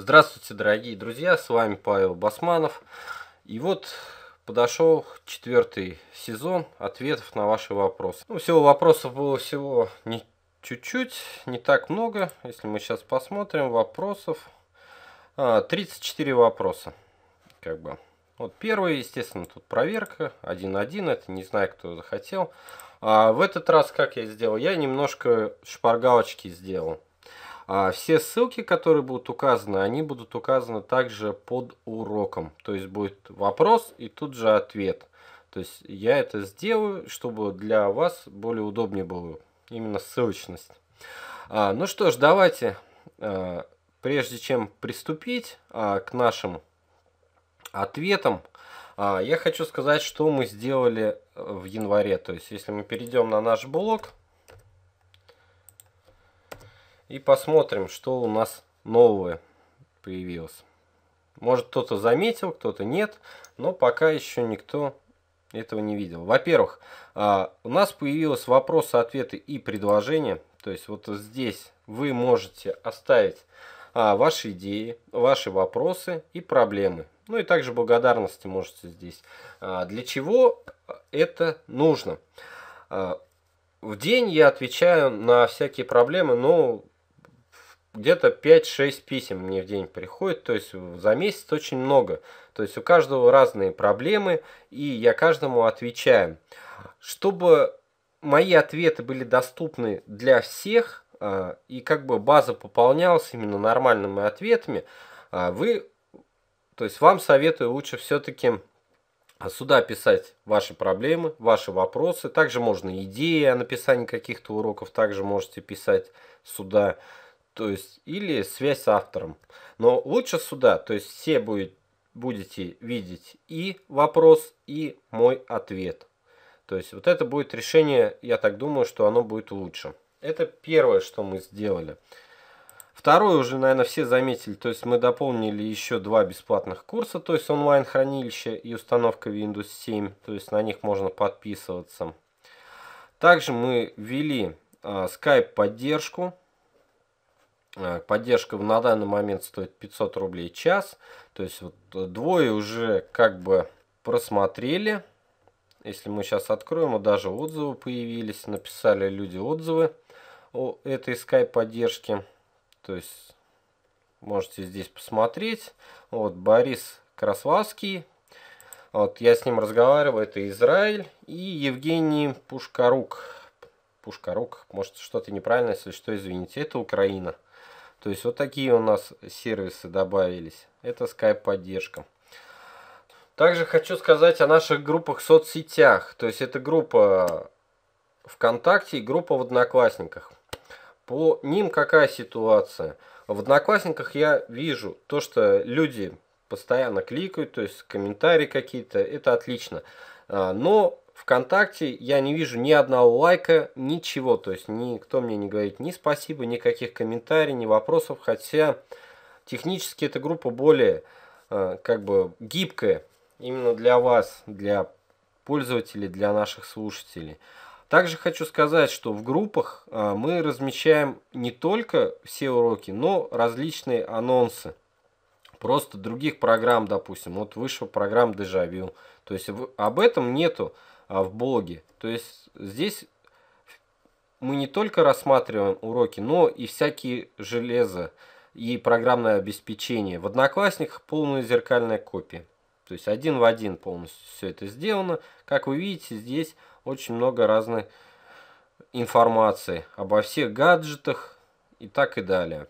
Здравствуйте, дорогие друзья, с вами Павел Басманов. И вот подошел четвертый сезон ответов на ваши вопросы. Ну, всего вопросов было всего не чуть-чуть, не так много. Если мы сейчас посмотрим, вопросов 34 а, вопроса. Как бы. Вот первый, естественно, тут проверка. 1-1, это не знаю, кто захотел. А в этот раз, как я сделал, я немножко шпаргалочки сделал. А все ссылки, которые будут указаны, они будут указаны также под уроком. То есть будет вопрос и тут же ответ. То есть я это сделаю, чтобы для вас более удобнее было именно ссылочность. А, ну что ж, давайте, а, прежде чем приступить а, к нашим ответам, а, я хочу сказать, что мы сделали в январе. То есть если мы перейдем на наш блог, и посмотрим, что у нас новое появилось. Может кто-то заметил, кто-то нет, но пока еще никто этого не видел. Во-первых, а, у нас появилось вопросы ответы и предложения. То есть вот здесь вы можете оставить а, ваши идеи, ваши вопросы и проблемы. Ну и также благодарности можете здесь. А, для чего это нужно? В день я отвечаю на всякие проблемы, но где-то 5-6 писем мне в день приходит, то есть за месяц очень много. То есть у каждого разные проблемы, и я каждому отвечаю. Чтобы мои ответы были доступны для всех, а, и как бы база пополнялась именно нормальными ответами, а, вы, то есть вам советую лучше все-таки сюда писать ваши проблемы, ваши вопросы. Также можно идеи о написании каких-то уроков, также можете писать сюда то есть или связь с автором. Но лучше сюда, то есть все будет, будете видеть и вопрос, и мой ответ. То есть вот это будет решение, я так думаю, что оно будет лучше. Это первое, что мы сделали. Второе уже, наверное, все заметили, то есть мы дополнили еще два бесплатных курса, то есть онлайн-хранилище и установка Windows 7, то есть на них можно подписываться. Также мы ввели э, Skype-поддержку, Э, поддержка на данный момент стоит 500 рублей в час. То есть вот э, двое уже как бы просмотрели. Если мы сейчас откроем, вот даже отзывы появились. Написали люди отзывы о этой скайп-поддержке. То есть можете здесь посмотреть. Вот Борис Краславский. Вот я с ним разговаривал, это Израиль. И Евгений Пушкарук. Пушкарук, может что-то неправильно, если что, извините, это Украина. То есть вот такие у нас сервисы добавились. Это Skype поддержка. Также хочу сказать о наших группах в соцсетях. То есть это группа ВКонтакте и группа в Одноклассниках. По ним какая ситуация? В Одноклассниках я вижу то, что люди постоянно кликают, то есть комментарии какие-то, это отлично. А, но ВКонтакте я не вижу ни одного лайка, ничего. То есть никто мне не говорит ни спасибо, никаких комментариев, ни вопросов. Хотя технически эта группа более э, как бы гибкая именно для вас, для пользователей, для наших слушателей. Также хочу сказать, что в группах э, мы размещаем не только все уроки, но различные анонсы. Просто других программ, допустим, вот вышла программа «Дежавю». То есть об этом нету а в блоге. То есть здесь мы не только рассматриваем уроки, но и всякие железо и программное обеспечение. В Одноклассниках полная зеркальная копия. То есть один в один полностью все это сделано. Как вы видите, здесь очень много разной информации обо всех гаджетах и так и далее.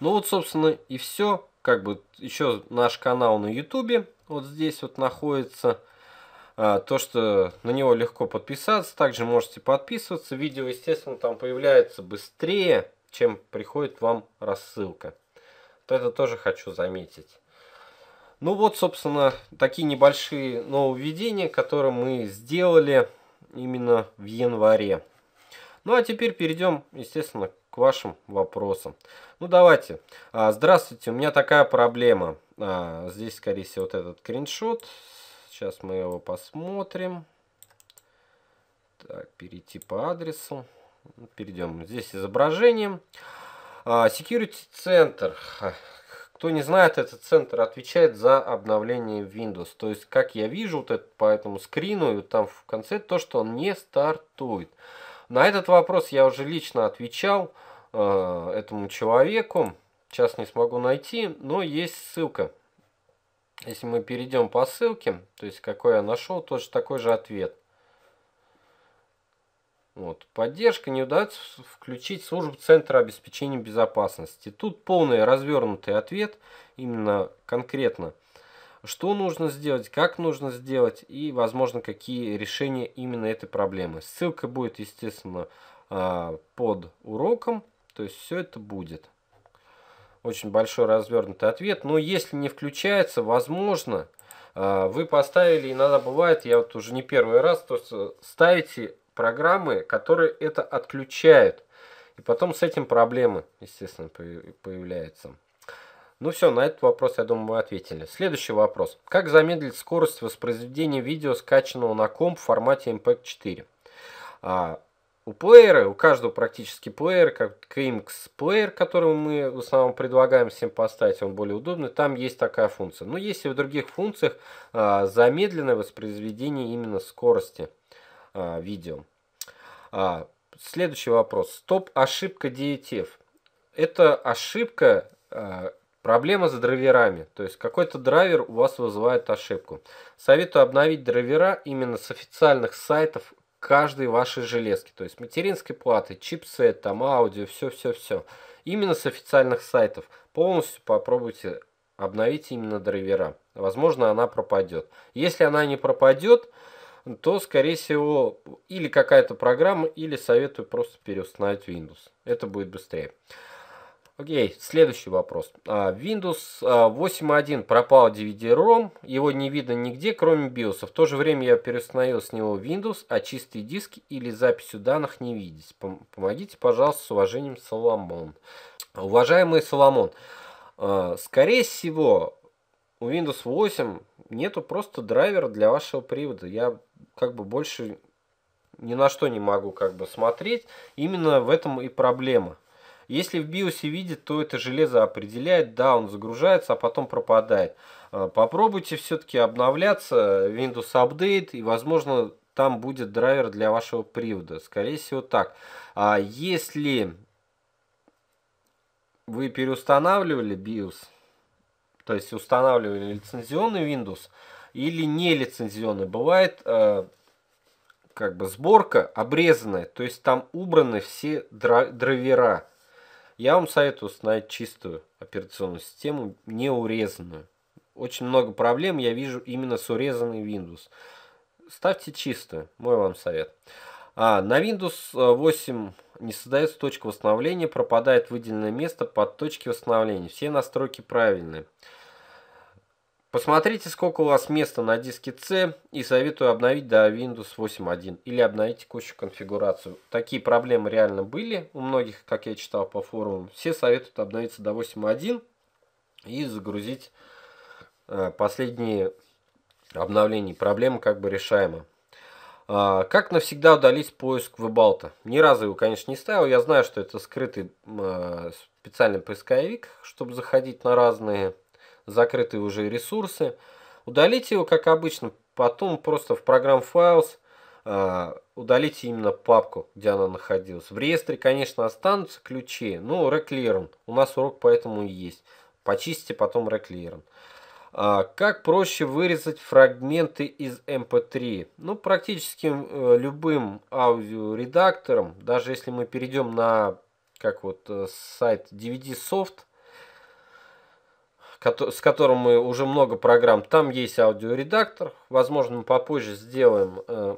Ну вот, собственно, и все. Как бы еще наш канал на YouTube вот здесь вот находится. Э, то, что на него легко подписаться. Также можете подписываться. Видео, естественно, там появляется быстрее, чем приходит вам рассылка. Вот это тоже хочу заметить. Ну вот, собственно, такие небольшие нововведения, которые мы сделали именно в январе. Ну а теперь перейдем, естественно, к вашим вопросам. Ну давайте. А, здравствуйте, у меня такая проблема. А, здесь, скорее всего, вот этот скриншот Сейчас мы его посмотрим. Так, перейти по адресу. Перейдем здесь изображением. А, security Center. Кто не знает, этот центр отвечает за обновление Windows. То есть, как я вижу вот это по этому скрину, и вот там в конце то, что он не стартует. На этот вопрос я уже лично отвечал э, этому человеку. Сейчас не смогу найти, но есть ссылка. Если мы перейдем по ссылке, то есть какой я нашел, тоже такой же ответ. Вот. Поддержка не удается включить службу Центра обеспечения безопасности. Тут полный развернутый ответ, именно конкретно, что нужно сделать, как нужно сделать и, возможно, какие решения именно этой проблемы. Ссылка будет, естественно, а, под уроком, то есть все это будет очень большой развернутый ответ. Но если не включается, возможно, а, вы поставили, иногда бывает, я вот уже не первый раз, то ставите программы, которые это отключают. И потом с этим проблемы, естественно, появляются. Ну все, на этот вопрос, я думаю, мы ответили. Следующий вопрос. Как замедлить скорость воспроизведения видео, скачанного на комп в формате mp 4 у плеера, у каждого практически плеера, как KMX плеер, который мы в основном предлагаем всем поставить, он более удобный, там есть такая функция. Но есть и в других функциях а, замедленное воспроизведение именно скорости а, видео. А, следующий вопрос. Стоп ошибка DTF. E Это ошибка, а, проблема с драйверами. То есть какой-то драйвер у вас вызывает ошибку. Советую обновить драйвера именно с официальных сайтов каждой вашей железки, то есть материнской платы, чипсет, там аудио, все-все-все. Именно с официальных сайтов. Полностью попробуйте обновить именно драйвера. Возможно, она пропадет. Если она не пропадет, то, скорее всего, или какая-то программа, или советую просто переустановить Windows. Это будет быстрее. Окей, следующий вопрос. А, Windows 8.1 а, пропал DVD-ROM, его не видно нигде, кроме BIOS. В то же время я переустановил с него Windows, а чистые диски или записью данных не видеть. Помогите, пожалуйста, с уважением, Соломон. Уважаемый Соломон, а, скорее всего, у Windows 8 нету просто драйвера для вашего привода. Я как бы больше ни на что не могу как бы смотреть. Именно в этом и проблема. Если в биосе видит, то это железо определяет, да, он загружается, а потом пропадает. Э, попробуйте все-таки обновляться, Windows Update, и, возможно, там будет драйвер для вашего привода. Скорее всего, так. А если вы переустанавливали BIOS, то есть устанавливали лицензионный Windows или не лицензионный, бывает э, как бы сборка обрезанная, то есть там убраны все драйвера. Я вам советую установить чистую операционную систему, не урезанную. Очень много проблем я вижу именно с урезанной Windows. Ставьте чистую, мой вам совет. А, на Windows 8 э, не создается точка восстановления, пропадает выделенное место под точки восстановления. Все настройки правильные. Посмотрите, сколько у вас места на диске C и советую обновить до Windows 8.1 или обновить текущую конфигурацию. Такие проблемы реально были у многих, как я читал по форумам. Все советуют обновиться до 8.1 и загрузить э, последние обновления. Проблема как бы решаема. А, как навсегда удалить поиск вебалта? Ни разу его, конечно, не ставил. Я знаю, что это скрытый э, специальный поисковик, чтобы заходить на разные закрытые уже ресурсы. Удалите его, как обычно, потом просто в программ Files э, удалите именно папку, где она находилась. В реестре, конечно, останутся ключи, но реклирен. У нас урок поэтому и есть. Почистите потом реклирен. А, как проще вырезать фрагменты из MP3? Эм ну, практически э, любым аудиоредактором, даже если мы перейдем на как вот э, сайт DVD Soft, с которым мы уже много программ. Там есть аудиоредактор. Возможно, мы попозже сделаем э,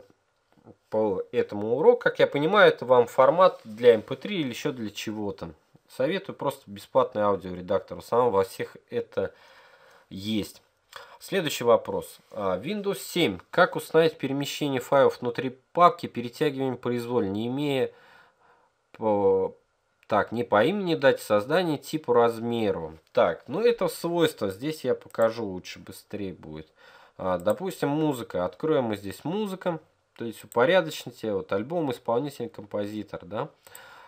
по этому урок. Как я понимаю, это вам формат для MP3 эм или еще для чего-то. Советую просто бесплатный аудиоредактор. Сам во всех это есть. Следующий вопрос. А, Windows 7. Как установить перемещение файлов внутри папки перетягиванием произвольно, не имея э, так, не по имени дать, создание типу размеру. Так, ну это свойство, здесь я покажу лучше, быстрее будет. А, допустим, музыка. Откроем мы здесь музыка. То есть упорядочните, вот альбом, исполнитель, композитор, да.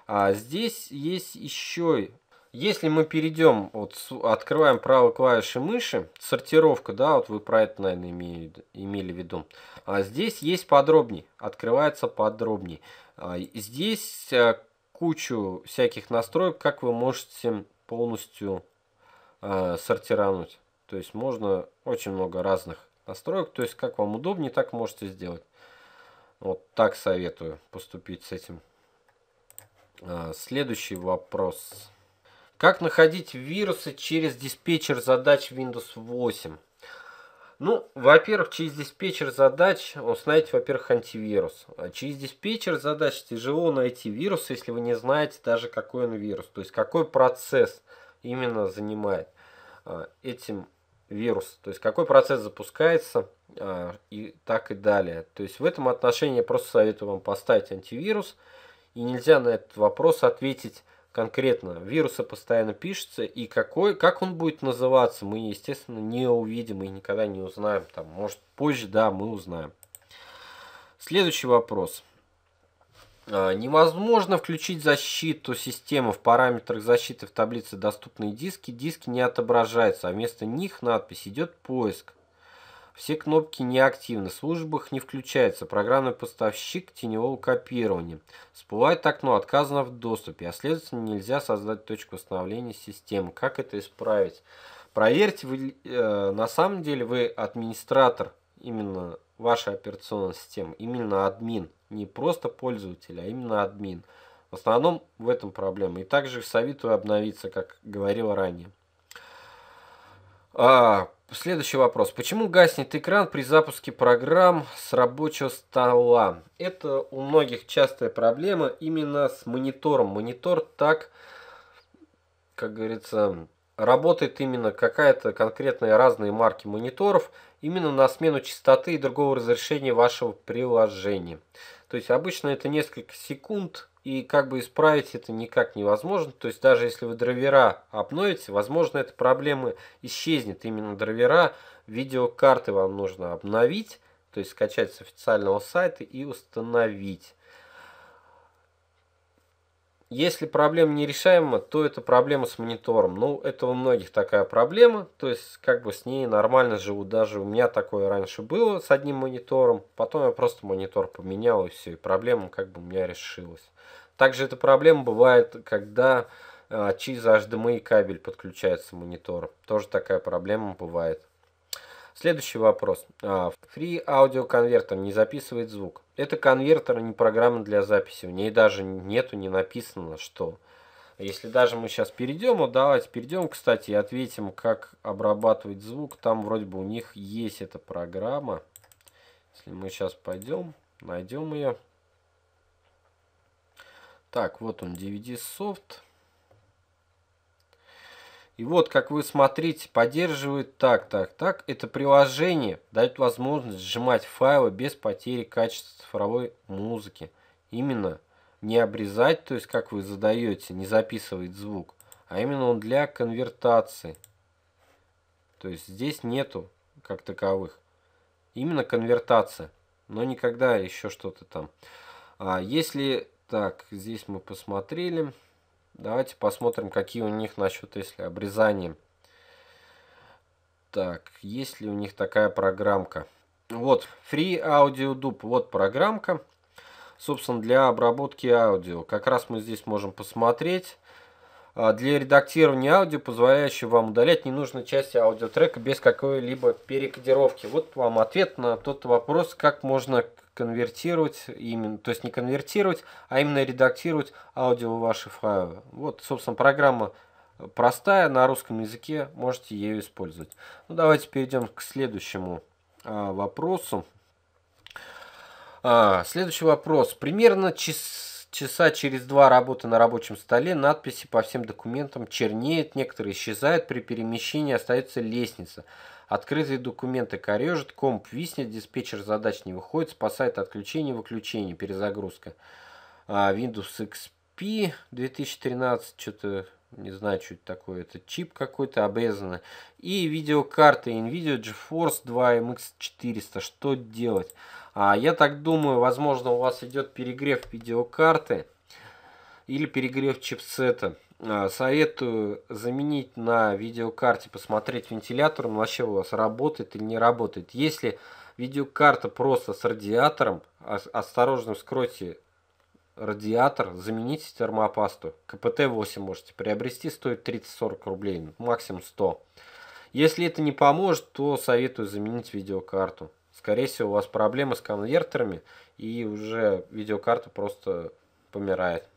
А здесь есть еще, если мы перейдем, вот открываем правой клавишей мыши, сортировка, да, вот вы про это, наверное, имели, имели в виду. А здесь есть подробнее, открывается подробнее. А здесь э, кучу всяких настроек, как вы можете полностью э, сортировать. То есть можно очень много разных настроек. То есть как вам удобнее, так можете сделать. Вот так советую поступить с этим. Э, следующий вопрос. Как находить вирусы через диспетчер задач Windows 8? Ну, во-первых, через диспетчер задач установить, во-первых, антивирус. А через диспетчер задач тяжело найти вирус, если вы не знаете даже, какой он вирус. То есть, какой процесс именно занимает а, этим вирус. То есть, какой процесс запускается а, и так и далее. То есть, в этом отношении я просто советую вам поставить антивирус. И нельзя на этот вопрос ответить конкретно вируса постоянно пишется, и какой, как он будет называться, мы, естественно, не увидим и никогда не узнаем. Там, может, позже, да, мы узнаем. Следующий вопрос. А, невозможно включить защиту системы в параметрах защиты в таблице «Доступные диски». Диски не отображаются, а вместо них надпись «Идет поиск». Все кнопки неактивны, службы их не включается. Программный поставщик теневого копирования. Всплывает окно, отказано в доступе, а следовательно нельзя создать точку восстановления системы. Как это исправить? Проверьте, вы, э, на самом деле вы администратор именно вашей операционной системы, именно админ, не просто пользователь, а именно админ. В основном в этом проблема. И также советую обновиться, как говорил ранее. А, Следующий вопрос. Почему гаснет экран при запуске программ с рабочего стола? Это у многих частая проблема именно с монитором. Монитор так, как говорится, работает именно какая-то конкретная разные марки мониторов именно на смену частоты и другого разрешения вашего приложения. То есть обычно это несколько секунд и как бы исправить это никак невозможно. То есть даже если вы драйвера обновите, возможно, эта проблема исчезнет. Именно драйвера видеокарты вам нужно обновить, то есть скачать с официального сайта и установить. Если проблема нерешаема, то это проблема с монитором. Ну, это у многих такая проблема, то есть как бы с ней нормально живут. Даже у меня такое раньше было с одним монитором, потом я просто монитор поменял и все, и проблема как бы у меня решилась. Также эта проблема бывает, когда а, через HDMI кабель подключается монитор. Тоже такая проблема бывает. Следующий вопрос. А, Free Audio конвертер не записывает звук. Это конвертер, а не программа для записи. В ней даже нету, не написано, что... Если даже мы сейчас перейдем, вот давайте перейдем, кстати, и ответим, как обрабатывать звук. Там вроде бы у них есть эта программа. Если мы сейчас пойдем, найдем ее. Так, вот он, dvd soft и вот, как вы смотрите, поддерживает так, так, так. Это приложение дает возможность сжимать файлы без потери качества цифровой музыки. Именно не обрезать, то есть как вы задаете, не записывает звук, а именно он для конвертации. То есть здесь нету как таковых. Именно конвертация, но никогда еще что-то там. А если так, здесь мы посмотрели. Давайте посмотрим, какие у них насчет, если обрезания. Так, есть ли у них такая программка? Вот, Free Audio Dub. вот программка, собственно, для обработки аудио. Как раз мы здесь можем посмотреть. А, для редактирования аудио, позволяющий вам удалять ненужные части аудиотрека без какой-либо перекодировки. Вот вам ответ на тот вопрос, как можно конвертировать, именно, то есть не конвертировать, а именно редактировать аудио ваши файлы. Вот, собственно, программа простая, на русском языке, можете ее использовать. Ну, давайте перейдем к следующему а, вопросу. А, следующий вопрос. Примерно час, часа через два работы на рабочем столе надписи по всем документам чернеют, некоторые исчезают, при перемещении остается лестница. Открытые документы корежат, комп виснет, диспетчер задач не выходит, спасает отключение, выключение, перезагрузка. А, Windows XP 2013, что-то не знаю, что это такое, это чип какой-то обрезанный. И видеокарта NVIDIA GeForce 2 MX400, что делать? А, я так думаю, возможно, у вас идет перегрев видеокарты или перегрев чипсета. Э, советую заменить на видеокарте, посмотреть вентилятором, вообще у вас работает или не работает. Если видеокарта просто с радиатором, осторожно вскройте радиатор, замените термопасту. КПТ-8 можете приобрести, стоит 30-40 рублей, ну, максимум 100. Если это не поможет, то советую заменить видеокарту. Скорее всего, у вас проблемы с конвертерами, и уже видеокарта просто помирает.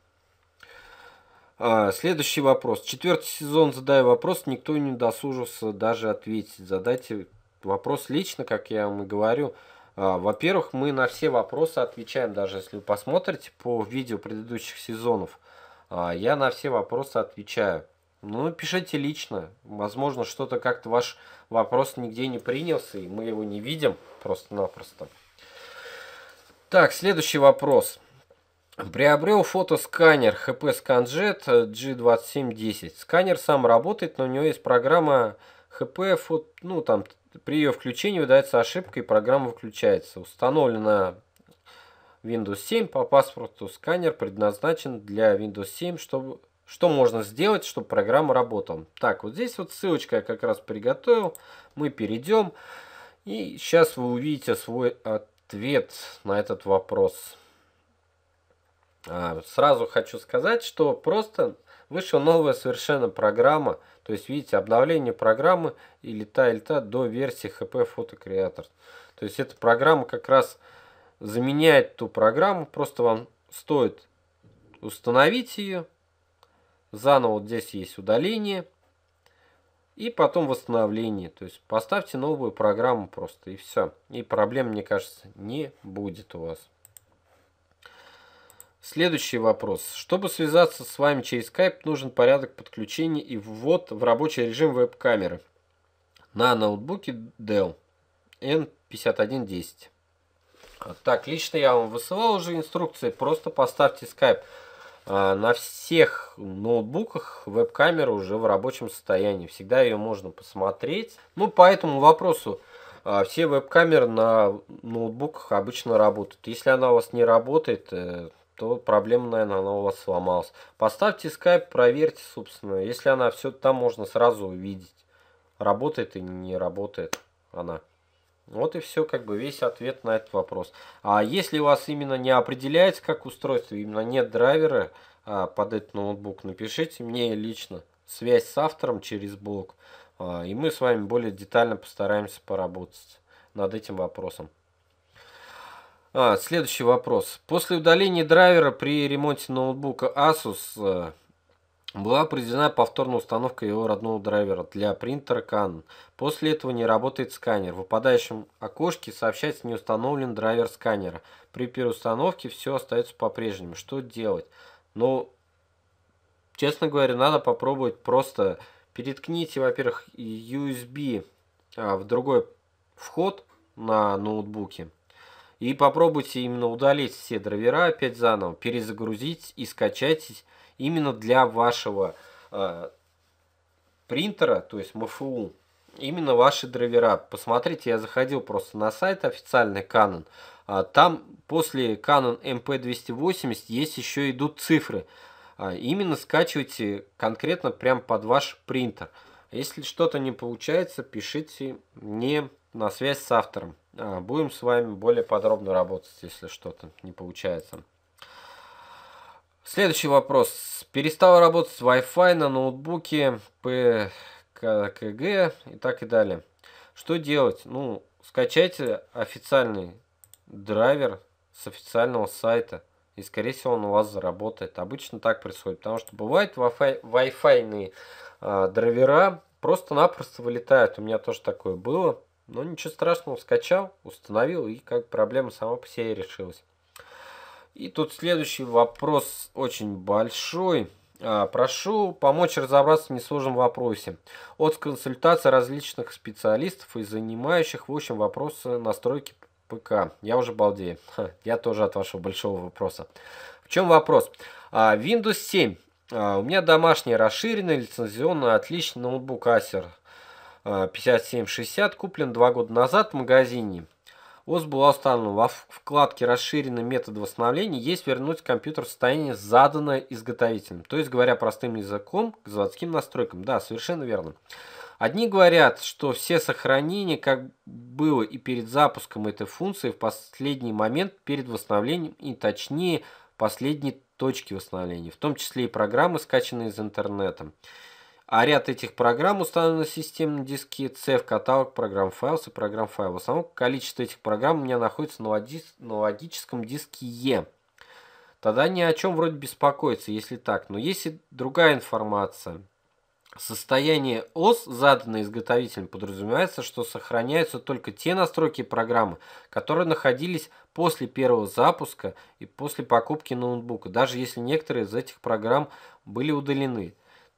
А, следующий вопрос. Четвертый сезон задаю вопрос, никто не досужился даже ответить. Задайте вопрос лично, как я вам и говорю. А, во-первых, мы на все вопросы отвечаем, даже если вы посмотрите по видео предыдущих сезонов. А, я на все вопросы отвечаю. Ну, пишите лично. Возможно, что-то как-то ваш вопрос нигде не принялся, и мы его не видим просто-напросто. Так, следующий вопрос. Приобрел фотосканер HP Scanjet G2710. Сканер сам работает, но у него есть программа HP, ну там при ее включении выдается ошибка и программа выключается. Установлена Windows 7 по паспорту. Сканер предназначен для Windows 7, чтобы что можно сделать, чтобы программа работала. Так, вот здесь вот ссылочка я как раз приготовил. Мы перейдем. И сейчас вы увидите свой ответ на этот вопрос. А, сразу хочу сказать, что просто вышла новая совершенно программа. То есть, видите, обновление программы или та, или та до версии HP Photo Creator. То есть, эта программа как раз заменяет ту программу. Просто вам стоит установить ее. Заново вот здесь есть удаление. И потом восстановление. То есть, поставьте новую программу просто и все. И проблем, мне кажется, не будет у вас. Следующий вопрос. Чтобы связаться с вами через Skype, нужен порядок подключения и ввод в рабочий режим веб-камеры. На ноутбуке Dell N5110. Так, лично я вам высылал уже инструкции, просто поставьте Skype. А, на всех ноутбуках веб-камера уже в рабочем состоянии, всегда ее можно посмотреть. Ну, по этому вопросу, а, все веб-камеры на ноутбуках обычно работают. Если она у вас не работает, э, то проблема, наверное, она у вас сломалась. Поставьте скайп, проверьте, собственно. Если она все там, можно сразу увидеть, работает или не работает она. Вот и все, как бы весь ответ на этот вопрос. А если у вас именно не определяется как устройство, именно нет драйвера а, под этот ноутбук, напишите мне лично связь с автором через блог. А, и мы с вами более детально постараемся поработать над этим вопросом. А, следующий вопрос. После удаления драйвера при ремонте ноутбука Asus э, была произведена повторная установка его родного драйвера для принтера Canon. После этого не работает сканер. В выпадающем окошке сообщается не установлен драйвер сканера. При переустановке все остается по-прежнему. Что делать? Ну, честно говоря, надо попробовать просто переткните, во-первых, USB а, в другой вход на ноутбуке и попробуйте именно удалить все драйвера опять заново, перезагрузить и скачать именно для вашего э, принтера, то есть МФУ, именно ваши драйвера. Посмотрите, я заходил просто на сайт официальный Canon, а там после Canon MP280 есть еще идут цифры. А именно скачивайте конкретно прям под ваш принтер. Если что-то не получается, пишите мне на связь с автором. А, будем с вами более подробно работать, если что-то не получается. Следующий вопрос. Перестал работать Wi-Fi на ноутбуке ПКГ и так и далее. Что делать? Ну, скачайте официальный драйвер с официального сайта. И, скорее всего, он у вас заработает. Обычно так происходит, потому что бывают Wi-Fi а, драйвера просто-напросто вылетают. У меня тоже такое было. Но ничего страшного, скачал, установил, и как проблема сама по себе решилась. И тут следующий вопрос очень большой. А, прошу помочь разобраться в несложном вопросе. От консультации различных специалистов и занимающих в общем вопросы настройки ПК. Я уже балдею. Ха, я тоже от вашего большого вопроса. В чем вопрос? А, Windows 7. А, у меня домашний расширенный лицензионный отличный ноутбук Acer 57-60 э, куплен два года назад в магазине. ОС была установлена. Во вкладке «Расширенный метод восстановления» есть «Вернуть компьютер в состояние, заданное изготовителем». То есть, говоря простым языком, к заводским настройкам. Да, совершенно верно. Одни говорят, что все сохранения, как было и перед запуском этой функции, в последний момент перед восстановлением, и точнее, последние точки восстановления, в том числе и программы, скачанные из интернета а ряд этих программ установлен на системном диске C каталог программ файлс и программ файл. само количество этих программ у меня находится на, логи на логическом диске E. Тогда ни о чем вроде беспокоиться, если так. Но есть и другая информация. Состояние ОС, заданное изготовителем, подразумевается, что сохраняются только те настройки программы, которые находились после первого запуска и после покупки ноутбука, даже если некоторые из этих программ были удалены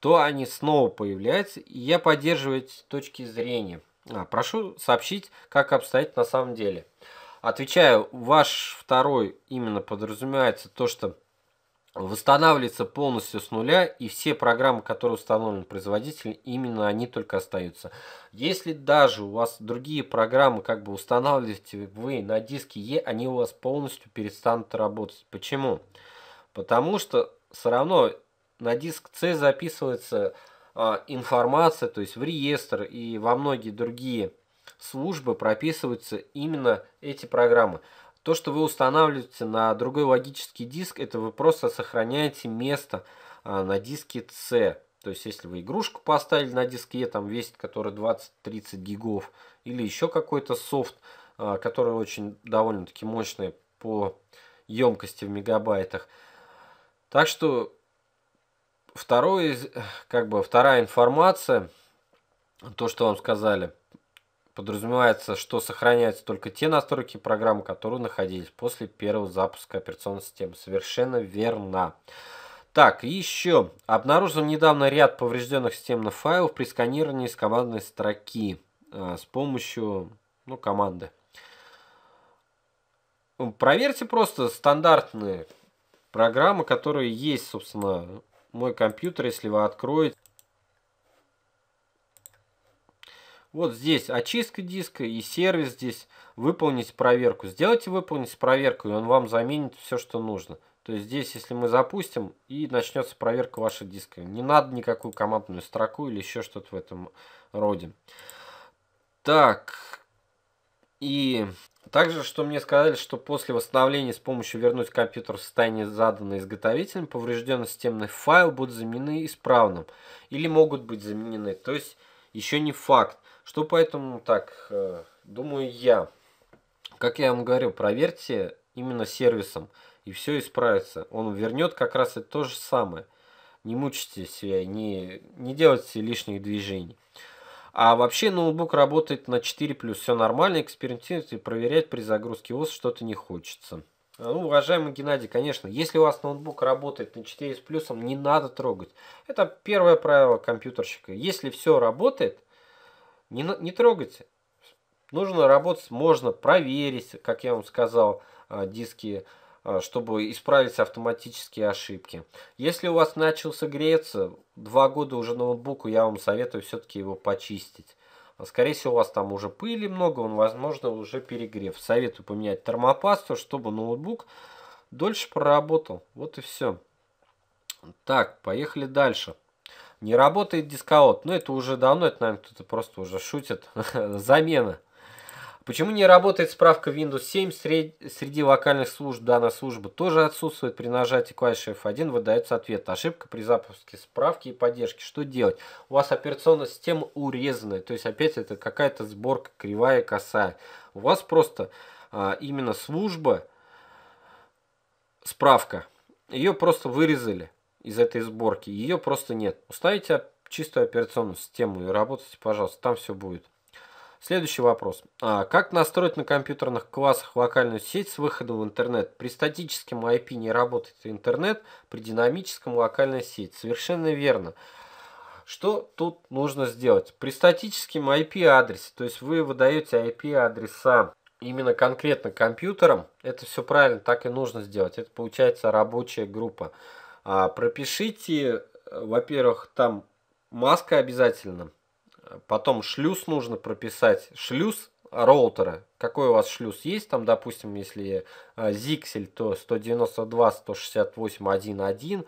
то они снова появляются, и я поддерживаю эти точки зрения. А, прошу сообщить, как обстоит на самом деле. Отвечаю, ваш второй именно подразумевается то, что восстанавливается полностью с нуля, и все программы, которые установлены производителем, именно они только остаются. Если даже у вас другие программы, как бы устанавливаете вы на диске Е, они у вас полностью перестанут работать. Почему? Потому что все равно на диск C записывается а, информация, то есть в реестр и во многие другие службы прописываются именно эти программы. То, что вы устанавливаете на другой логический диск, это вы просто сохраняете место а, на диске C. То есть, если вы игрушку поставили на диске, там весит который 20-30 гигов, или еще какой-то софт, а, который очень довольно-таки мощный по емкости в мегабайтах. Так что второе, как бы вторая информация, то, что вам сказали, подразумевается, что сохраняются только те настройки программы, которые находились после первого запуска операционной системы. Совершенно верно. Так, еще. Обнаружил недавно ряд поврежденных системных файлов при сканировании с командной строки э, с помощью ну, команды. Проверьте просто стандартные программы, которые есть, собственно, мой компьютер, если вы откроете. Вот здесь очистка диска и сервис здесь. Выполнить проверку. Сделайте выполнить проверку, и он вам заменит все, что нужно. То есть здесь, если мы запустим, и начнется проверка вашего диска. Не надо никакую командную строку или еще что-то в этом роде. Так, и также, что мне сказали, что после восстановления с помощью вернуть компьютер в состояние заданное изготовителем, поврежденный системный файл будут заменены исправным или могут быть заменены. То есть еще не факт. Что поэтому так, э, думаю я. Как я вам говорю, проверьте именно сервисом, и все исправится. Он вернет как раз и то же самое. Не мучите себя, не, не делайте лишних движений. А вообще ноутбук работает на 4+, плюс все нормально, экспериментировать и проверять при загрузке ОС что-то не хочется. А, ну, уважаемый Геннадий, конечно, если у вас ноутбук работает на 4 с плюсом, не надо трогать. Это первое правило компьютерщика. Если все работает, не, не трогайте. Нужно работать, можно проверить, как я вам сказал, а, диски Э, чтобы исправить автоматические ошибки. Если у вас начался греться, два года уже ноутбуку, я вам советую все-таки его почистить. А, скорее всего, у вас там уже пыли много, он, возможно, уже перегрев. Советую поменять термопасту, чтобы ноутбук дольше проработал. Вот и все. Так, поехали дальше. Не работает дисковод. Ну, это уже давно, это, наверное, кто-то просто уже шутит. Замена. Почему не работает справка Windows 7? Сред... Среди локальных служб данная служба тоже отсутствует. При нажатии клавиши F1 выдается ответ. Ошибка при запуске справки и поддержки. Что делать? У вас операционная система урезанная. То есть опять это какая-то сборка кривая, косая. У вас просто а, именно служба, справка. Ее просто вырезали из этой сборки. Ее просто нет. Уставите чистую операционную систему и работайте, пожалуйста. Там все будет. Следующий вопрос. А как настроить на компьютерных классах локальную сеть с выходом в интернет? При статическом IP не работает интернет, при динамическом локальная сеть. Совершенно верно. Что тут нужно сделать? При статическом IP-адресе, то есть вы выдаете IP-адреса именно конкретно компьютерам, это все правильно, так и нужно сделать. Это получается рабочая группа. А пропишите, э, во-первых, там маска обязательно, Потом шлюз нужно прописать. Шлюз роутера. Какой у вас шлюз есть? Там, допустим, если а, зиксель то 192.168.1.1.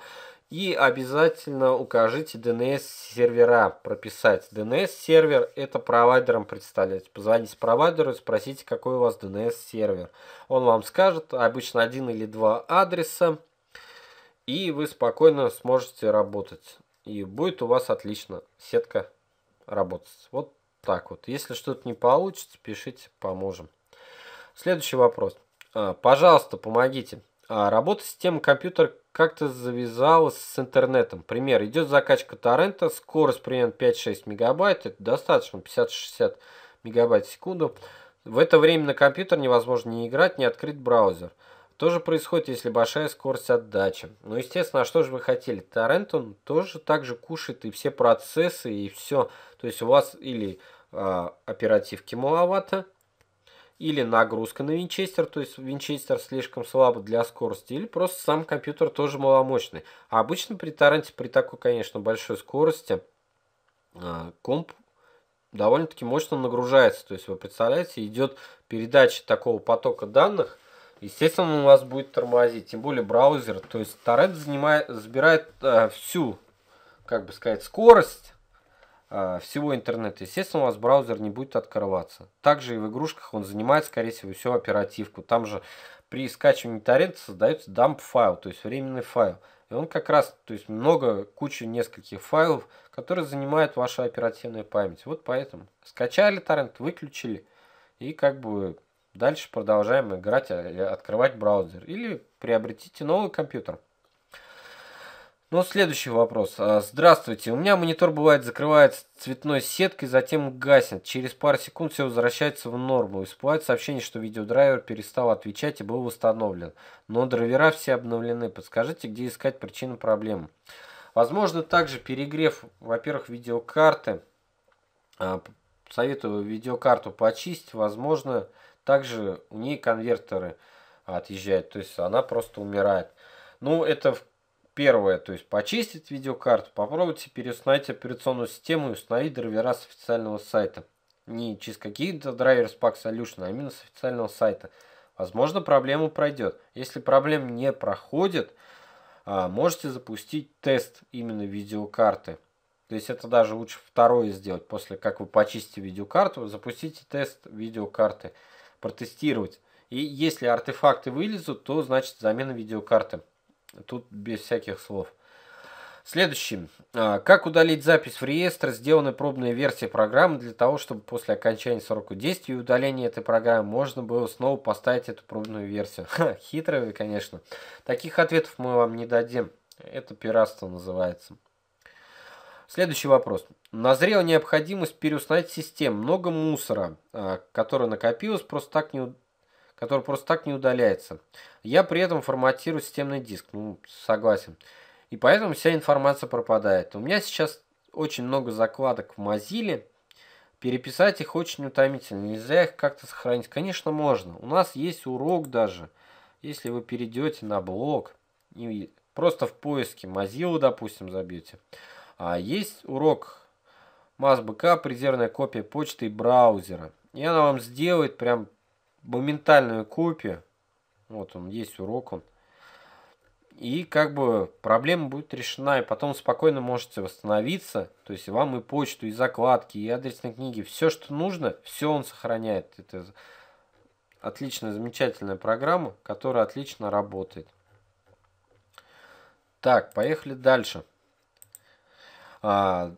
И обязательно укажите DNS-сервера, прописать. DNS-сервер – это провайдером представлять. Позвоните провайдеру и спросите, какой у вас DNS-сервер. Он вам скажет обычно один или два адреса, и вы спокойно сможете работать. И будет у вас отлично сетка работать. Вот так вот. Если что-то не получится, пишите, поможем. Следующий вопрос. А, пожалуйста, помогите. А, работа системы компьютера как-то завязалась с интернетом. Пример. Идет закачка торрента, скорость примерно 5-6 мегабайт. Это достаточно, 50-60 мегабайт в секунду. В это время на компьютер невозможно не играть, не открыть браузер. То же происходит, если большая скорость отдачи. Ну, естественно, а что же вы хотели? Торрент, он тоже так же кушает и все процессы, и все. То есть у вас или э, оперативки маловато, или нагрузка на винчестер, то есть винчестер слишком слабо для скорости, или просто сам компьютер тоже маломощный. А обычно при торренте, при такой, конечно, большой скорости, э, комп довольно-таки мощно нагружается. То есть вы представляете, идет передача такого потока данных – естественно, он вас будет тормозить. Тем более браузер. То есть торрент занимает, забирает э, всю, как бы сказать, скорость э, всего интернета. Естественно, у вас браузер не будет открываться. Также и в игрушках он занимает, скорее всего, всю оперативку. Там же при скачивании торрента создается дамп файл, то есть временный файл. И он как раз, то есть много, куча нескольких файлов, которые занимают вашу оперативную память. Вот поэтому скачали торрент, выключили и как бы Дальше продолжаем играть, или а, открывать браузер или приобретите новый компьютер. Ну, следующий вопрос. А, здравствуйте, у меня монитор бывает закрывается цветной сеткой, затем гаснет. Через пару секунд все возвращается в норму. Всплывает сообщение, что видеодрайвер перестал отвечать и был восстановлен. Но драйвера все обновлены. Подскажите, где искать причину проблемы? Возможно, также перегрев, во-первых, видеокарты. А, советую видеокарту почистить. Возможно, также у нее конвертеры отъезжают, то есть она просто умирает. Ну, это первое, то есть почистить видеокарту, попробуйте переустановить операционную систему и установить драйвера с официального сайта. Не через какие-то драйвер Spark Solution, а именно с официального сайта. Возможно, проблема пройдет. Если проблем не проходит, а, можете запустить тест именно видеокарты. То есть это даже лучше второе сделать. После как вы почистите видеокарту, запустите тест видеокарты протестировать. И если артефакты вылезут, то значит замена видеокарты. Тут без всяких слов. Следующим. А, как удалить запись в реестр? Сделаны пробные версии программы для того, чтобы после окончания срока действия и удаления этой программы можно было снова поставить эту пробную версию. Ха, хитрые вы, конечно. Таких ответов мы вам не дадим. Это пиратство называется. Следующий вопрос. Назрела необходимость переустановить систему. Много мусора, а, который накопилось, просто так не, который просто так не удаляется. Я при этом форматирую системный диск. Ну, согласен. И поэтому вся информация пропадает. У меня сейчас очень много закладок в Mozilla. Переписать их очень утомительно. Нельзя их как-то сохранить. Конечно, можно. У нас есть урок даже. Если вы перейдете на блог и просто в поиске Mozilla, допустим, забьете – а есть урок MassBK, презервная копия почты и браузера. И она вам сделает прям моментальную копию. Вот он, есть урок он. И как бы проблема будет решена, и потом спокойно можете восстановиться. То есть вам и почту, и закладки, и адресные книги, все, что нужно, все он сохраняет. Это отличная, замечательная программа, которая отлично работает. Так, поехали дальше. А,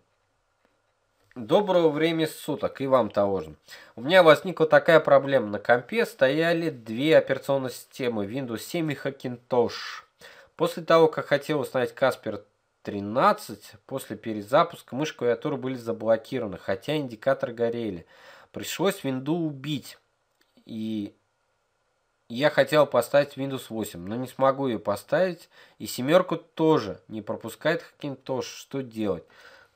Доброго времени суток и вам того же. У меня возникла такая проблема. На компе стояли две операционные системы Windows 7 и Hackintosh. После того, как хотел установить Casper 13, после перезапуска мышь и клавиатура были заблокированы, хотя индикаторы горели. Пришлось Windows убить и я хотел поставить Windows 8, но не смогу ее поставить. И семерку тоже не пропускает Hackintosh. Что делать?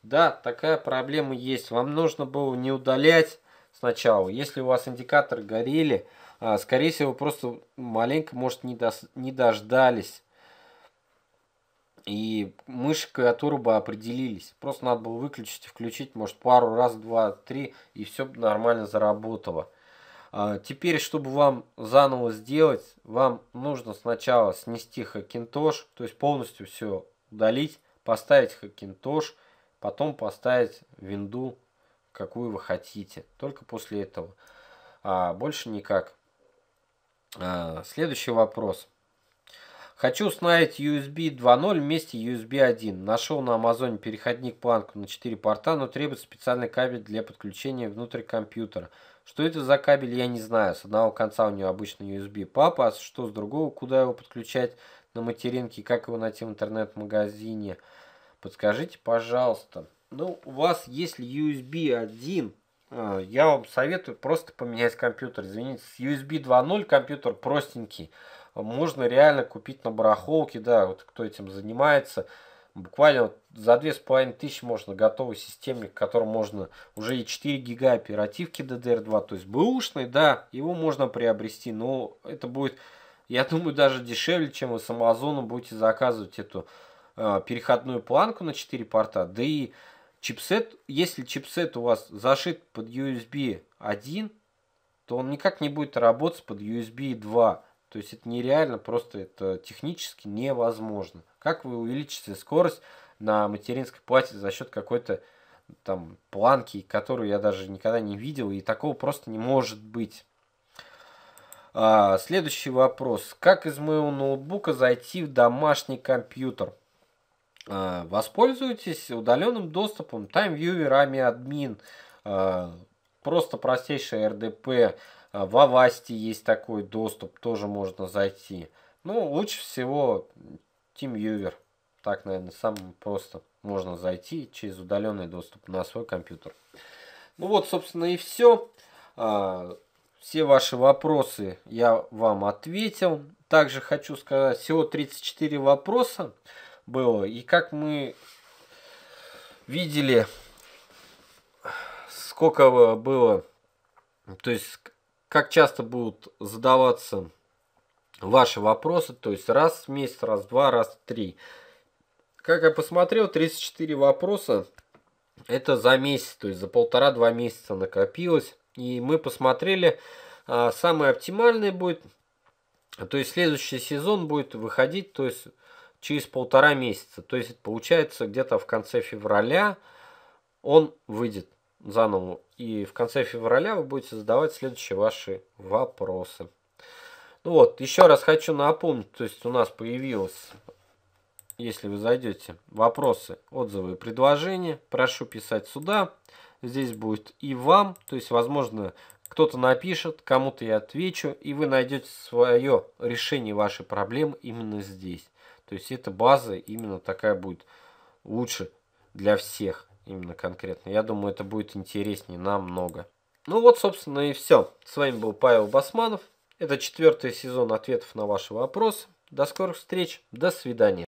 Да, такая проблема есть. Вам нужно было не удалять сначала. Если у вас индикаторы горели, а, скорее всего, просто маленько, может, не, до, не дождались. И мышь клавиатуру бы определились. Просто надо было выключить и включить, может, пару раз, два, три, и все нормально заработало. А, теперь, чтобы вам заново сделать, вам нужно сначала снести хакинтош, то есть полностью все удалить, поставить хакинтош, потом поставить винду, какую вы хотите. Только после этого. А больше никак. А, следующий вопрос. Хочу установить USB 2.0 вместе USB 1. Нашел на Амазоне переходник планку на 4 порта, но требуется специальный кабель для подключения внутрь компьютера. Что это за кабель, я не знаю. С одного конца у него обычный USB папа, а что с другого, куда его подключать на материнке, как его найти в интернет-магазине. Подскажите, пожалуйста. Ну, у вас есть ли USB 1, а, я вам советую просто поменять компьютер. Извините, с USB 2.0 компьютер простенький. Можно реально купить на барахолке, да, вот кто этим занимается. Буквально вот за 2500 можно готовый системник, которому можно уже и 4 гига оперативки DDR2, то есть бэушный, да, его можно приобрести, но это будет, я думаю, даже дешевле, чем вы с Амазона будете заказывать эту э, переходную планку на 4 порта, да и чипсет, если чипсет у вас зашит под USB 1, то он никак не будет работать под USB 2. То есть это нереально, просто это технически невозможно. Как вы увеличите скорость на материнской плате за счет какой-то там планки, которую я даже никогда не видел, и такого просто не может быть. А, следующий вопрос. Как из моего ноутбука зайти в домашний компьютер? А, воспользуйтесь удаленным доступом TimeViewer AMI Admin. А, просто простейшая РДП а, в Авасти есть такой доступ, тоже можно зайти. Ну, лучше всего TeamViewer. Так, наверное, самым просто можно зайти через удаленный доступ на свой компьютер. Ну вот, собственно, и все. А, все ваши вопросы я вам ответил. Также хочу сказать, всего 34 вопроса было. И как мы видели, сколько было, то есть как часто будут задаваться ваши вопросы, то есть раз в месяц, раз в два, раз в три. Как я посмотрел, 34 вопроса, это за месяц, то есть за полтора-два месяца накопилось. И мы посмотрели, а, самое оптимальное будет, то есть следующий сезон будет выходить, то есть через полтора месяца. То есть получается где-то в конце февраля он выйдет заново. И в конце февраля вы будете задавать следующие ваши вопросы. Ну вот, еще раз хочу напомнить, то есть у нас появилось, если вы зайдете, вопросы, отзывы и предложения. Прошу писать сюда. Здесь будет и вам, то есть, возможно, кто-то напишет, кому-то я отвечу, и вы найдете свое решение вашей проблемы именно здесь. То есть эта база именно такая будет лучше для всех именно конкретно. Я думаю, это будет интереснее намного. Ну вот, собственно, и все. С вами был Павел Басманов. Это четвертый сезон ответов на ваши вопросы. До скорых встреч. До свидания.